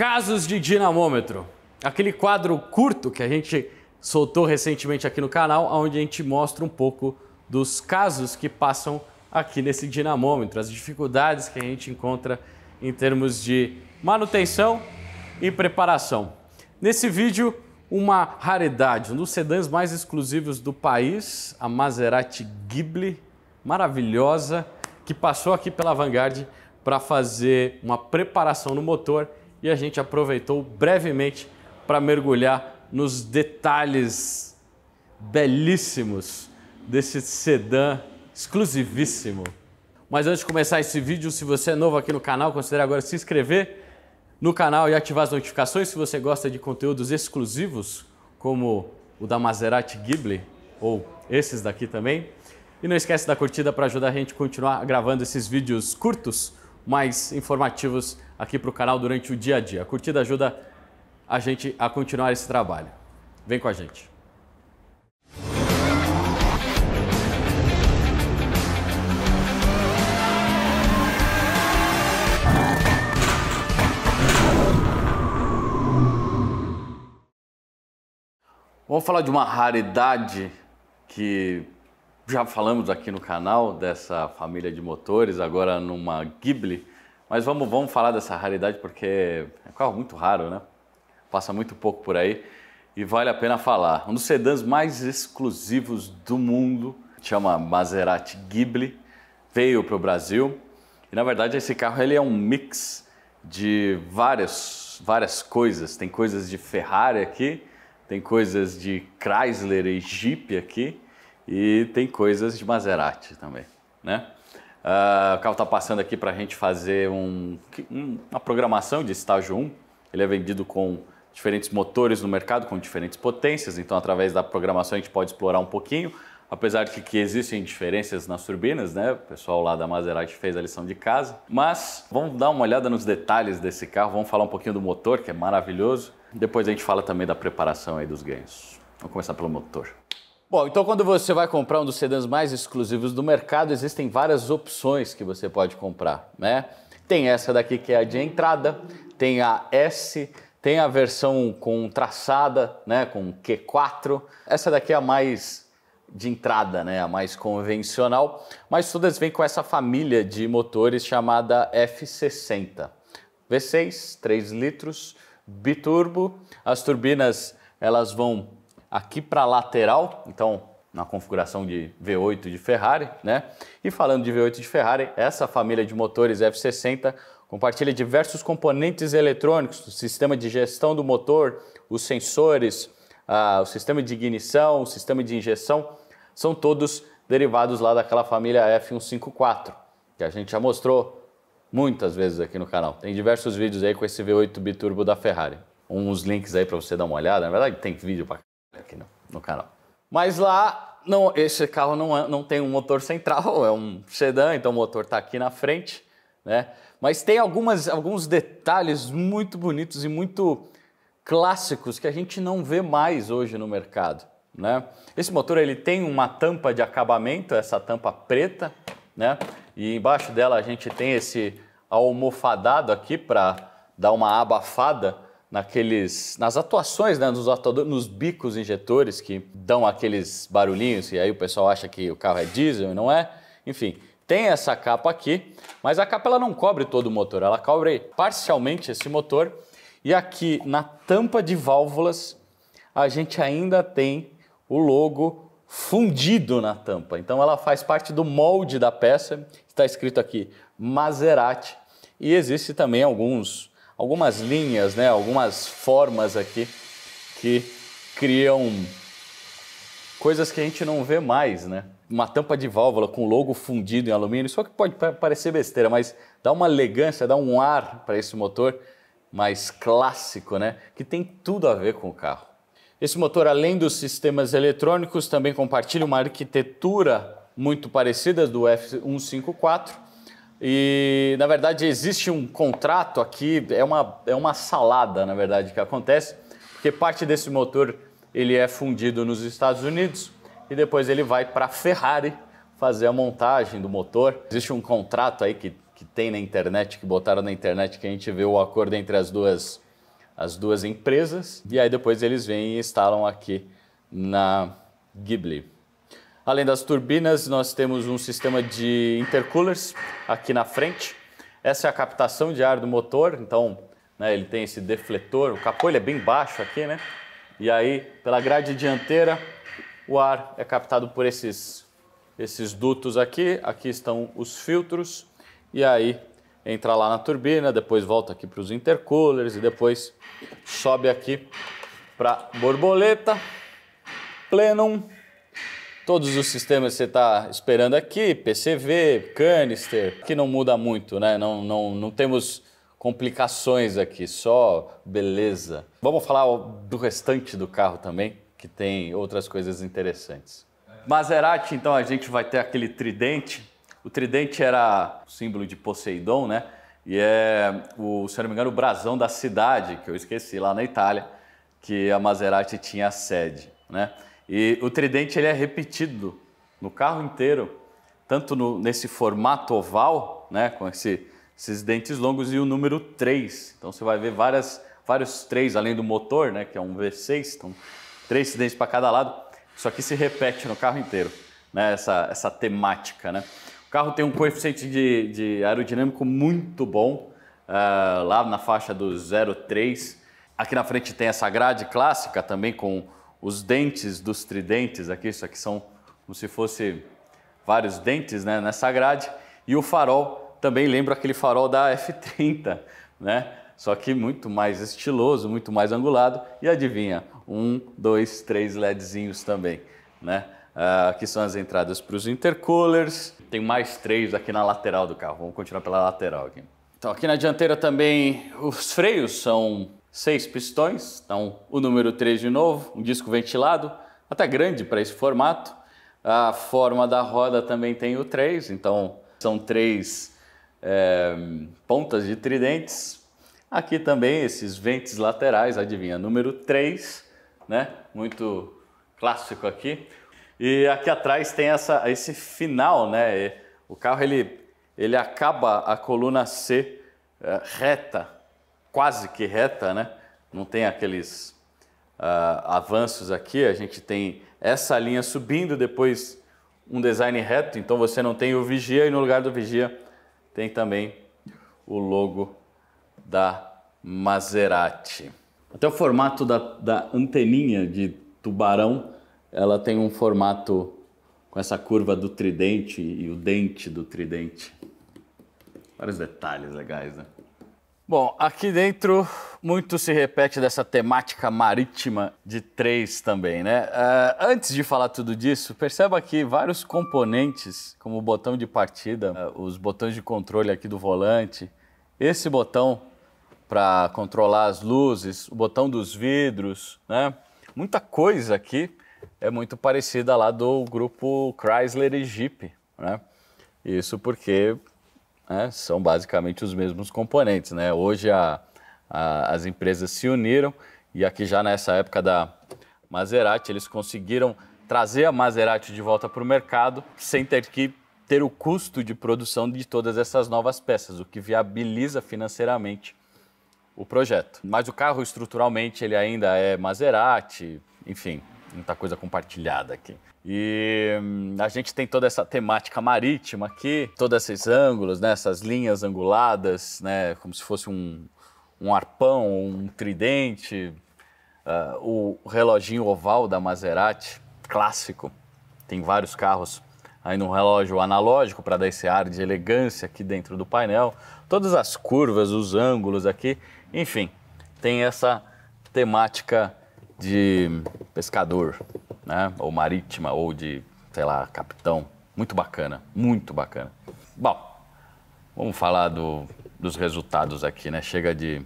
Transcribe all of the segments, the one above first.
Casos de dinamômetro. Aquele quadro curto que a gente soltou recentemente aqui no canal, onde a gente mostra um pouco dos casos que passam aqui nesse dinamômetro, as dificuldades que a gente encontra em termos de manutenção e preparação. Nesse vídeo, uma raridade, um dos sedãs mais exclusivos do país, a Maserati Ghibli, maravilhosa, que passou aqui pela Vanguard para fazer uma preparação no motor e a gente aproveitou brevemente para mergulhar nos detalhes belíssimos desse sedã exclusivíssimo. Mas antes de começar esse vídeo, se você é novo aqui no canal, considere agora se inscrever no canal e ativar as notificações se você gosta de conteúdos exclusivos, como o da Maserati Ghibli ou esses daqui também. E não esquece da curtida para ajudar a gente a continuar gravando esses vídeos curtos, mais informativos aqui para o canal durante o dia a dia. A curtida ajuda a gente a continuar esse trabalho. Vem com a gente. Vamos falar de uma raridade que já falamos aqui no canal dessa família de motores, agora numa Ghibli. Mas vamos, vamos falar dessa raridade porque é um carro muito raro, né? Passa muito pouco por aí e vale a pena falar. Um dos sedãs mais exclusivos do mundo, chama Maserati Ghibli, veio para o Brasil e na verdade esse carro ele é um mix de várias, várias coisas. Tem coisas de Ferrari aqui, tem coisas de Chrysler e Jeep aqui e tem coisas de Maserati também, né? Uh, o carro está passando aqui para a gente fazer um, um, uma programação de estágio 1. Ele é vendido com diferentes motores no mercado, com diferentes potências, então através da programação a gente pode explorar um pouquinho. Apesar de que, existem diferenças nas turbinas, né? O pessoal lá da Maserati fez a lição de casa. Mas vamos dar uma olhada nos detalhes desse carro, vamos falar um pouquinho do motor, que é maravilhoso. Depois a gente fala também da preparação aí dos ganhos. Vamos começar pelo motor. Bom, então quando você vai comprar um dos sedãs mais exclusivos do mercado, existem várias opções que você pode comprar, né? Tem essa daqui que é a de entrada, tem a S, tem a versão com traçada, né, com Q4. Essa daqui é a mais de entrada, né, a mais convencional, mas todas vêm com essa família de motores chamada F60. V6, 3 litros, biturbo, as turbinas elas vão aqui para a lateral, então na configuração de V8 de Ferrari, né? E falando de V8 de Ferrari, essa família de motores F60 compartilha diversos componentes eletrônicos, o sistema de gestão do motor, os sensores, o sistema de ignição, o sistema de injeção, são todos derivados lá daquela família F154, que a gente já mostrou muitas vezes aqui no canal. Tem diversos vídeos aí com esse V8 biturbo da Ferrari. Uns links aí para você dar uma olhada, na verdade tem vídeo para aqui no, no canal. Mas lá, não, esse carro não, é, não tem um motor central, é um sedã, então o motor está aqui na frente, né? Mas tem algumas, alguns detalhes muito bonitos e muito clássicos que a gente não vê mais hoje no mercado, né? Esse motor ele tem uma tampa de acabamento, essa tampa preta, né? E embaixo dela a gente tem esse almofadado aqui para dar uma abafada naqueles, nas atuações, né, nos, atuadores nos bicos injetores que dão aqueles barulhinhos e aí o pessoal acha que o carro é diesel e não é. Enfim, tem essa capa aqui, mas a capa ela não cobre todo o motor, ela cobre parcialmente esse motor. E aqui na tampa de válvulas a gente ainda tem o logo fundido na tampa. Então ela faz parte do molde da peça. Está escrito aqui Maserati. E existe também alguns algumas linhas, né, algumas formas aqui que criam coisas que a gente não vê mais, né? Uma tampa de válvula com logo fundido em alumínio, só que pode parecer besteira, mas dá uma elegância, dá um ar para esse motor mais clássico, né? Que tem tudo a ver com o carro. Esse motor, além dos sistemas eletrônicos, também compartilha uma arquitetura muito parecida do F154 e, na verdade, existe um contrato aqui, é uma, é uma salada, na verdade, que acontece, porque parte desse motor ele é fundido nos Estados Unidos e depois ele vai para a Ferrari fazer a montagem do motor. Existe um contrato aí que, que tem na internet, que botaram na internet, que a gente vê o acordo entre as duas, as duas empresas. E aí depois eles vêm e instalam aqui na Ghibli. Além das turbinas, nós temos um sistema de intercoolers aqui na frente. Essa é a captação de ar do motor, então né, ele tem esse defletor, o capô ele é bem baixo aqui, né? E aí, pela grade dianteira, o ar é captado por esses, esses dutos aqui. Aqui estão os filtros e aí entra lá na turbina, depois volta aqui para os intercoolers e depois sobe aqui para borboleta, plenum, todos os sistemas que você está esperando aqui, PCV, canister, que não muda muito, né? Não, não, não temos complicações aqui, só beleza. Vamos falar do restante do carro também, que tem outras coisas interessantes. Maserati, então, a gente vai ter aquele tridente. O tridente era símbolo de Poseidon, né? E é, o, se não me engano, o brasão da cidade, que eu esqueci, lá na Itália, que a Maserati tinha sede, né? E o tridente ele é repetido no carro inteiro, tanto no, nesse formato oval, né, com esse, esses dentes longos, e o número 3. Então você vai ver várias, vários três além do motor, né, que é um V6, então três dentes para cada lado. Isso aqui se repete no carro inteiro, né, essa, essa temática. Né? O carro tem um coeficiente de, de aerodinâmico muito bom, uh, lá na faixa do 0,3. Aqui na frente tem essa grade clássica também com os dentes dos tridentes, aqui, isso aqui são como se fosse vários dentes né, nessa grade, e o farol também lembra aquele farol da F30, né? só que muito mais estiloso, muito mais angulado, e adivinha, um, dois, três LEDzinhos também. Né? Ah, aqui são as entradas para os intercoolers, tem mais três aqui na lateral do carro, vamos continuar pela lateral aqui. Então aqui na dianteira também os freios são seis pistões, então o número 3 de novo, um disco ventilado, até grande para esse formato. A forma da roda também tem o 3, então são três é, pontas de tridentes. Aqui também esses ventes laterais, adivinha, número 3, né? Muito clássico aqui. E aqui atrás tem essa, esse final, né? O carro ele, ele acaba a coluna C é, reta, quase que reta, né? não tem aqueles uh, avanços aqui, a gente tem essa linha subindo, depois um design reto, então você não tem o vigia e no lugar do vigia tem também o logo da Maserati. Até o formato da, da anteninha de tubarão, ela tem um formato com essa curva do tridente e o dente do tridente. Vários detalhes legais, né? Bom, aqui dentro muito se repete dessa temática marítima de três também, né? Uh, antes de falar tudo disso, perceba aqui vários componentes, como o botão de partida, uh, os botões de controle aqui do volante, esse botão para controlar as luzes, o botão dos vidros, né? Muita coisa aqui é muito parecida lá do grupo Chrysler e Jeep, né? Isso porque né, são basicamente os mesmos componentes. Né? Hoje a, a, as empresas se uniram e aqui já nessa época da Maserati eles conseguiram trazer a Maserati de volta para o mercado sem ter que ter o custo de produção de todas essas novas peças, o que viabiliza financeiramente o projeto. Mas o carro estruturalmente ele ainda é Maserati, enfim, muita coisa compartilhada aqui. E hum, a gente tem toda essa temática marítima aqui, todos esses ângulos, né, essas linhas anguladas, né, como se fosse um, um arpão, um tridente, uh, o reloginho oval da Maserati, clássico, tem vários carros aí no relógio analógico para dar esse ar de elegância aqui dentro do painel, todas as curvas, os ângulos aqui, enfim, tem essa temática de pescador, né? Ou marítima, ou de, sei lá, capitão. Muito bacana, muito bacana. Bom, vamos falar do, dos resultados aqui, né? Chega de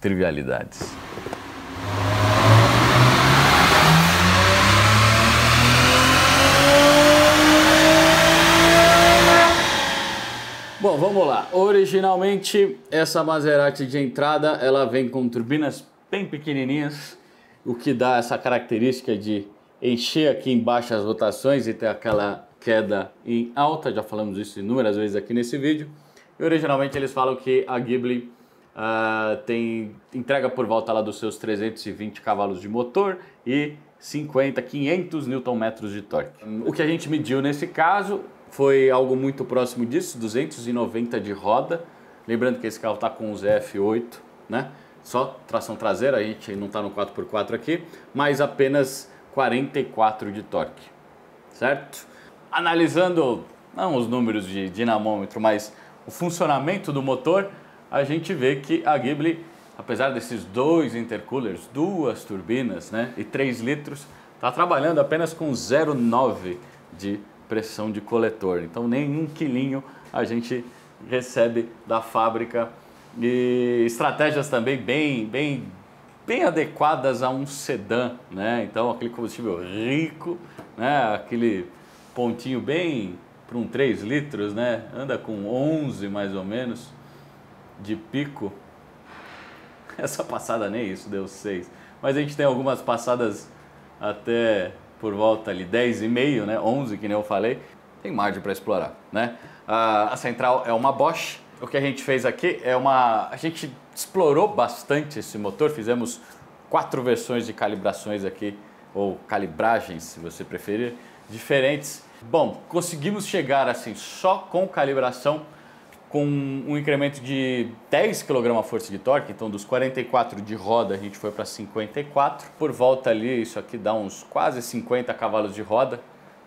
trivialidades. Bom, vamos lá. Originalmente, essa Maserati de entrada, ela vem com turbinas bem pequenininhas, o que dá essa característica de encher aqui embaixo as rotações e ter aquela queda em alta, já falamos isso inúmeras vezes aqui nesse vídeo. E originalmente eles falam que a Ghibli uh, tem entrega por volta lá dos seus 320 cavalos de motor e 50, 500 Nm de torque. O que a gente mediu nesse caso foi algo muito próximo disso, 290 de roda. Lembrando que esse carro está com um ZF8, né? só tração traseira, a gente não está no 4x4 aqui, mas apenas 44 de torque, certo? Analisando, não os números de dinamômetro, mas o funcionamento do motor, a gente vê que a Ghibli, apesar desses dois intercoolers, duas turbinas né, e 3 litros, está trabalhando apenas com 0,9 de pressão de coletor. Então nem um quilinho a gente recebe da fábrica e estratégias também bem, bem, bem adequadas a um sedã, né? Então aquele combustível rico, né? Aquele pontinho bem para um 3 litros, né? Anda com 11 mais ou menos de pico. Essa passada nem isso deu 6, mas a gente tem algumas passadas até por volta ali 10 e meio, né? 11 que nem eu falei. Tem margem para explorar, né? Ah, a central é uma Bosch o que a gente fez aqui é uma. A gente explorou bastante esse motor, fizemos quatro versões de calibrações aqui, ou calibragens, se você preferir, diferentes. Bom, conseguimos chegar assim só com calibração com um incremento de 10 kgf de torque, então dos 44 de roda a gente foi para 54. Por volta ali, isso aqui dá uns quase 50 cavalos de roda,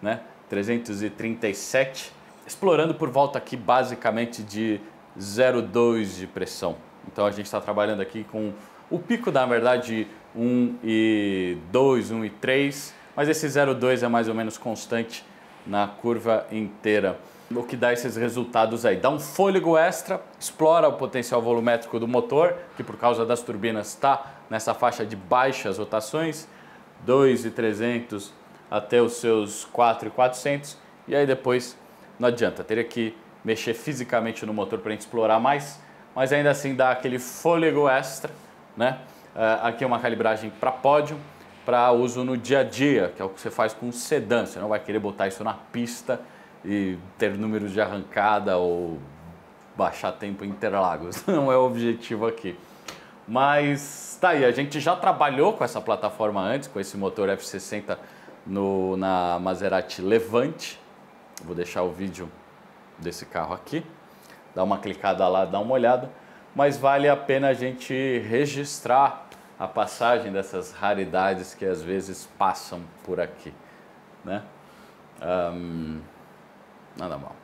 né? 337. Explorando por volta aqui basicamente de 0,2 de pressão. Então a gente está trabalhando aqui com o pico, na verdade, 1,2, 1,3, mas esse 0,2 é mais ou menos constante na curva inteira. O que dá esses resultados aí? Dá um fôlego extra, explora o potencial volumétrico do motor, que por causa das turbinas está nessa faixa de baixas rotações, 2,300 até os seus 4,400, e aí depois não adianta, teria que mexer fisicamente no motor para a gente explorar mais, mas ainda assim dá aquele fôlego extra, né? Ah, aqui é uma calibragem para pódio, para uso no dia a dia, que é o que você faz com sedã, você não vai querer botar isso na pista e ter números de arrancada ou baixar tempo em Interlagos, não é o objetivo aqui. Mas tá aí, a gente já trabalhou com essa plataforma antes, com esse motor F60 no, na Maserati Levante. Vou deixar o vídeo desse carro aqui. Dá uma clicada lá, dá uma olhada. Mas vale a pena a gente registrar a passagem dessas raridades que às vezes passam por aqui, né? Um, nada mal.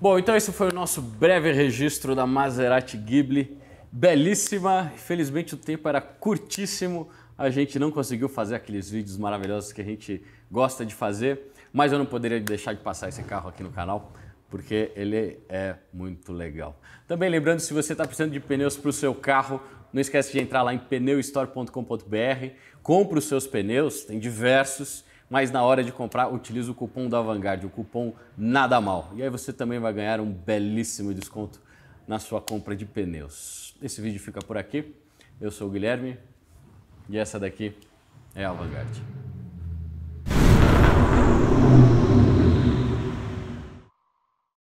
Bom, então esse foi o nosso breve registro da Maserati Ghibli. Belíssima, felizmente o tempo era curtíssimo, a gente não conseguiu fazer aqueles vídeos maravilhosos que a gente gosta de fazer, mas eu não poderia deixar de passar esse carro aqui no canal porque ele é muito legal. Também lembrando, se você está precisando de pneus para o seu carro, não esquece de entrar lá em pneustore.com.br, compra os seus pneus, tem diversos, mas na hora de comprar utiliza o cupom da Vanguard, o cupom nada mal. E aí você também vai ganhar um belíssimo desconto na sua compra de pneus. Esse vídeo fica por aqui. Eu sou o Guilherme e essa daqui é a Vanguard.